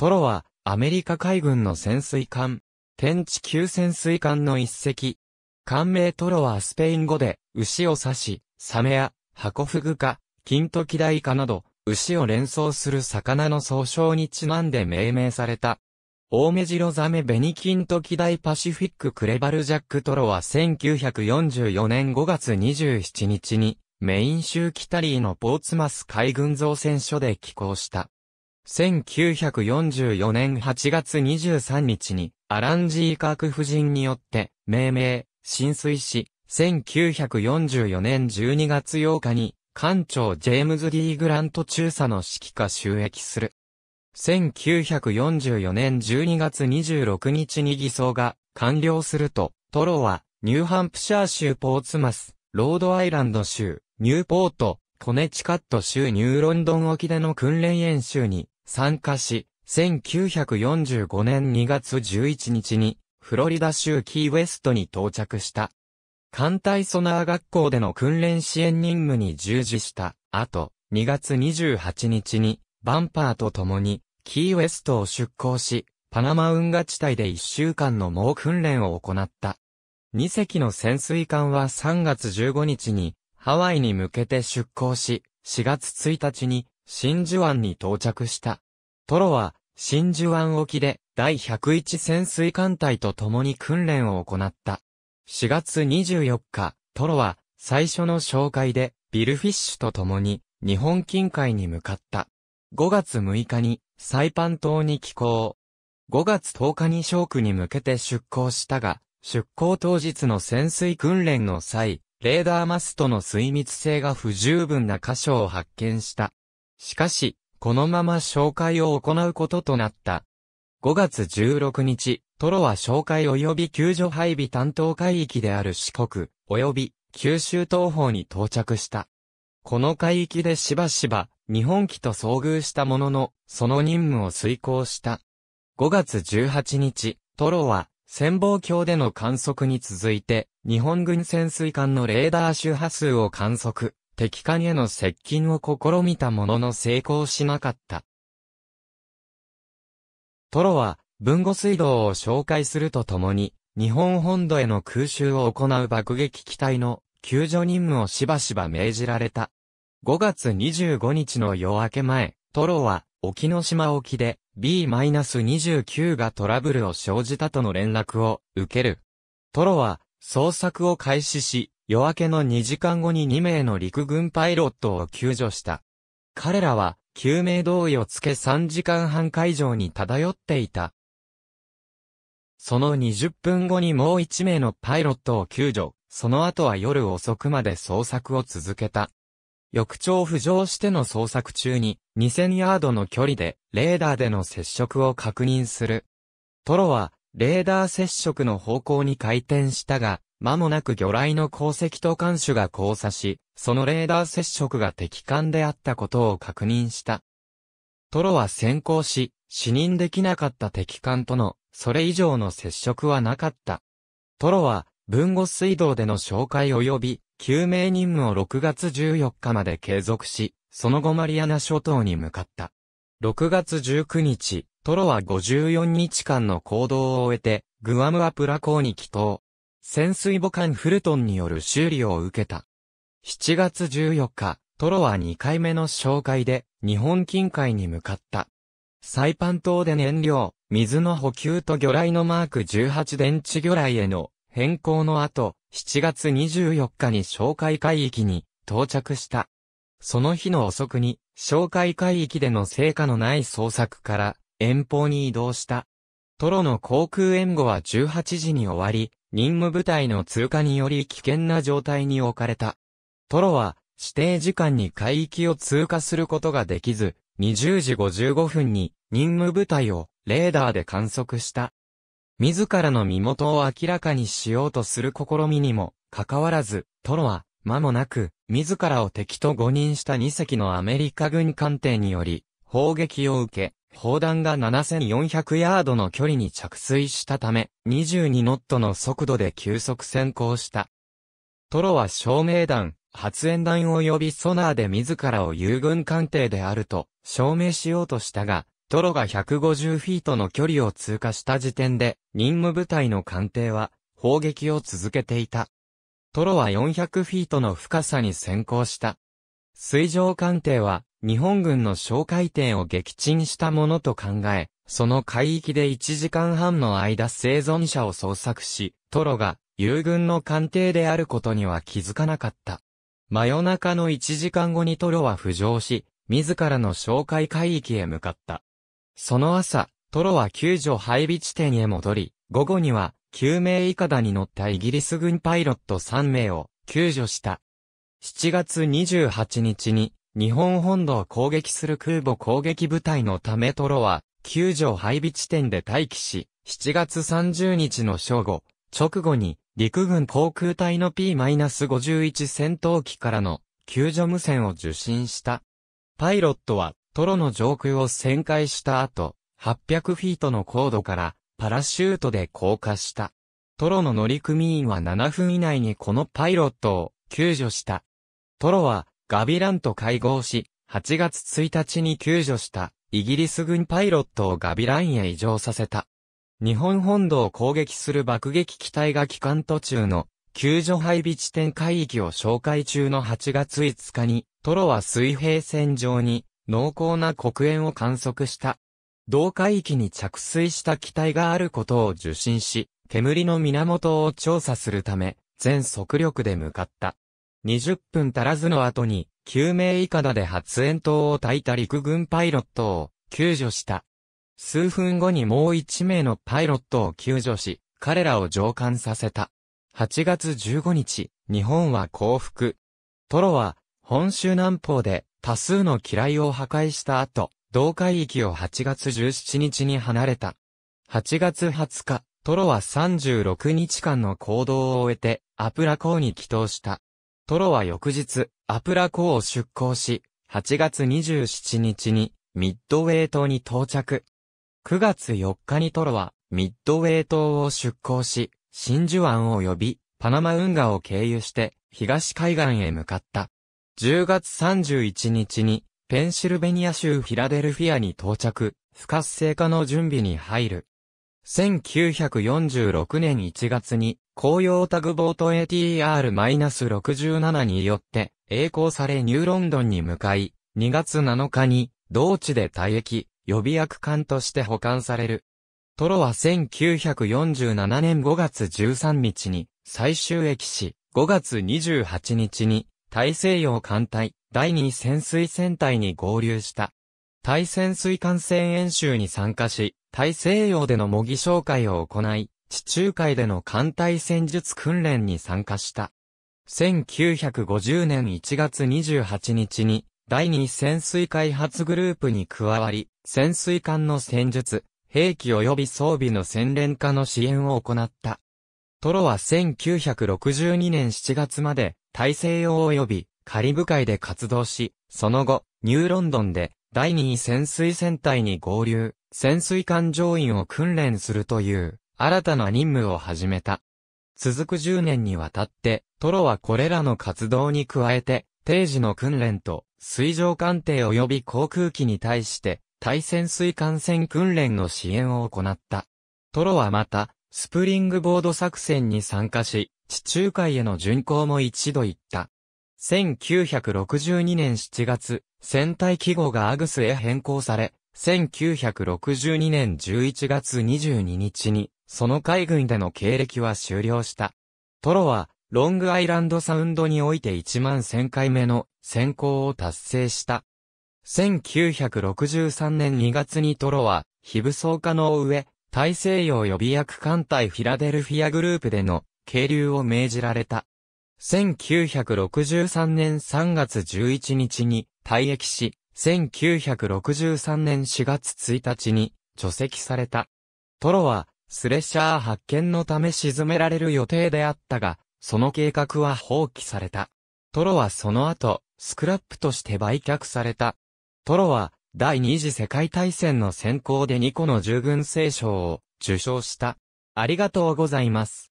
トロは、アメリカ海軍の潜水艦、天地級潜水艦の一隻。艦名トロはスペイン語で、牛を刺し、サメや、ハコフグ科、キントキダイ科など、牛を連想する魚の総称にちなんで命名された。オメジロザメベニキントキダイパシフィッククレバルジャックトロは1944年5月27日に、メイン州キタリーのポーツマス海軍造船所で寄港した。1944年8月23日に、アラン・ジー・カーク夫人によって、命名、浸水し、1944年12月8日に、艦長ジェームズ・ D・ グラント中佐の指揮下収益する。1944年12月26日に偽装が完了すると、トロは、ニューハンプシャー州ポーツマス、ロードアイランド州、ニューポート、コネチカット州ニューロンドン沖での訓練演習に参加し、1945年2月11日にフロリダ州キーウェストに到着した。艦隊ソナー学校での訓練支援任務に従事した後、2月28日にバンパーと共にキーウェストを出港し、パナマ運河地帯で1週間の猛訓練を行った。2隻の潜水艦は3月15日にハワイに向けて出港し、4月1日に真珠湾に到着した。トロは真珠湾沖で第101潜水艦隊と共に訓練を行った。4月24日、トロは最初の紹介でビルフィッシュと共に日本近海に向かった。5月6日にサイパン島に寄港。5月10日にショークに向けて出港したが、出港当日の潜水訓練の際、レーダーマストの水密性が不十分な箇所を発見した。しかし、このまま紹介を行うこととなった。5月16日、トロは紹介及び救助配備担当海域である四国、及び九州東方に到着した。この海域でしばしば日本機と遭遇したものの、その任務を遂行した。5月18日、トロは潜望鏡での観測に続いて、日本軍潜水艦のレーダー周波数を観測、敵艦への接近を試みたものの成功しなかった。トロは、文後水道を紹介するとともに、日本本土への空襲を行う爆撃機体の救助任務をしばしば命じられた。5月25日の夜明け前、トロは、沖ノ島沖で、B-29 がトラブルを生じたとの連絡を受ける。トロは捜索を開始し、夜明けの2時間後に2名の陸軍パイロットを救助した。彼らは救命胴衣をつけ3時間半会上に漂っていた。その20分後にもう1名のパイロットを救助、その後は夜遅くまで捜索を続けた。翌朝浮上しての捜索中に、2000ヤードの距離で、レーダーでの接触を確認する。トロは、レーダー接触の方向に回転したが、間もなく魚雷の鉱石と艦首が交差し、そのレーダー接触が敵艦であったことを確認した。トロは先行し、死認できなかった敵艦との、それ以上の接触はなかった。トロは、文後水道での紹介及び、救命任務を6月14日まで継続し、その後マリアナ諸島に向かった。6月19日、トロは54日間の行動を終えて、グアムアプラ港に帰島。潜水母艦フルトンによる修理を受けた。7月14日、トロは2回目の紹介で、日本近海に向かった。サイパン島で燃料、水の補給と魚雷のマーク18電池魚雷への変更の後、7月24日に紹介海域に到着した。その日の遅くに、紹介海域での成果のない捜索から遠方に移動した。トロの航空援護は18時に終わり、任務部隊の通過により危険な状態に置かれた。トロは指定時間に海域を通過することができず、20時55分に任務部隊をレーダーで観測した。自らの身元を明らかにしようとする試みにも、かかわらず、トロは、間もなく、自らを敵と誤認した2隻のアメリカ軍艦艇により、砲撃を受け、砲弾が7400ヤードの距離に着水したため、22ノットの速度で急速先行した。トロは照明弾、発煙弾及びソナーで自らを友軍艦艇であると証明しようとしたが、トロが150フィートの距離を通過した時点で、任務部隊の艦艇は、砲撃を続けていた。トロは400フィートの深さに先行した。水上艦艇は、日本軍の哨戒艇を撃沈したものと考え、その海域で1時間半の間生存者を捜索し、トロが、友軍の艦艇であることには気づかなかった。真夜中の1時間後にトロは浮上し、自らの哨戒海域へ向かった。その朝、トロは救助配備地点へ戻り、午後には、救命いかだに乗ったイギリス軍パイロット3名を救助した。7月28日に、日本本土を攻撃する空母攻撃部隊のためトロは、救助配備地点で待機し、7月30日の正午、直後に、陸軍航空隊の P-51 戦闘機からの救助無線を受信した。パイロットはトロの上空を旋回した後、800フィートの高度からパラシュートで降下した。トロの乗組員は7分以内にこのパイロットを救助した。トロはガビランと会合し、8月1日に救助したイギリス軍パイロットをガビランへ移乗させた。日本本土を攻撃する爆撃機体が期間途中の救助配備地点海域を紹介中の8月5日に、トロは水平線上に濃厚な黒煙を観測した。同海域に着水した機体があることを受信し、煙の源を調査するため、全速力で向かった。20分足らずの後に、救命いかだで発煙筒を焚いた陸軍パイロットを救助した。数分後にもう1名のパイロットを救助し、彼らを上艦させた。8月15日、日本は降伏。トロは、本州南方で多数の機雷を破壊した後、同海域を8月17日に離れた。8月20日、トロは36日間の行動を終えて、アプラ港に帰投した。トロは翌日、アプラ港を出港し、8月27日に、ミッドウェイ島に到着。9月4日にトロは、ミッドウェイ島を出港し、真珠湾を呼び、パナマ運河を経由して、東海岸へ向かった。10月31日に、ペンシルベニア州フィラデルフィアに到着、不活性化の準備に入る。1946年1月に、紅葉タグボート ATR-67 によって、栄光されニューロンドンに向かい、2月7日に、同地で退役、予備役艦として保管される。トロは1947年5月13日に、最終駅し、5月28日に、大西洋艦隊第2潜水戦隊に合流した。対潜水艦船演習に参加し、大西洋での模擬紹介を行い、地中海での艦隊戦術訓練に参加した。1950年1月28日に、第2潜水開発グループに加わり、潜水艦の戦術、兵器及び装備の洗練化の支援を行った。トロは1962年7月まで大西洋及びカリブ海で活動し、その後、ニューロンドンで第2位潜水船隊に合流、潜水艦乗員を訓練するという新たな任務を始めた。続く10年にわたって、トロはこれらの活動に加えて、定時の訓練と水上艦艇及び航空機に対して対潜水艦船訓練の支援を行った。トロはまた、スプリングボード作戦に参加し、地中海への巡航も一度行った。1962年7月、戦隊記号がアグスへ変更され、1962年11月22日に、その海軍での経歴は終了した。トロは、ロングアイランドサウンドにおいて1万1000回目の選考を達成した。1963年2月にトロは、非武装化の上、大西洋予備役艦隊フィラデルフィアグループでの係流を命じられた。1963年3月11日に退役し、1963年4月1日に除籍された。トロは、スレッシャー発見のため沈められる予定であったが、その計画は放棄された。トロはその後、スクラップとして売却された。トロは、第二次世界大戦の先行で2個の従軍聖賞を受賞した。ありがとうございます。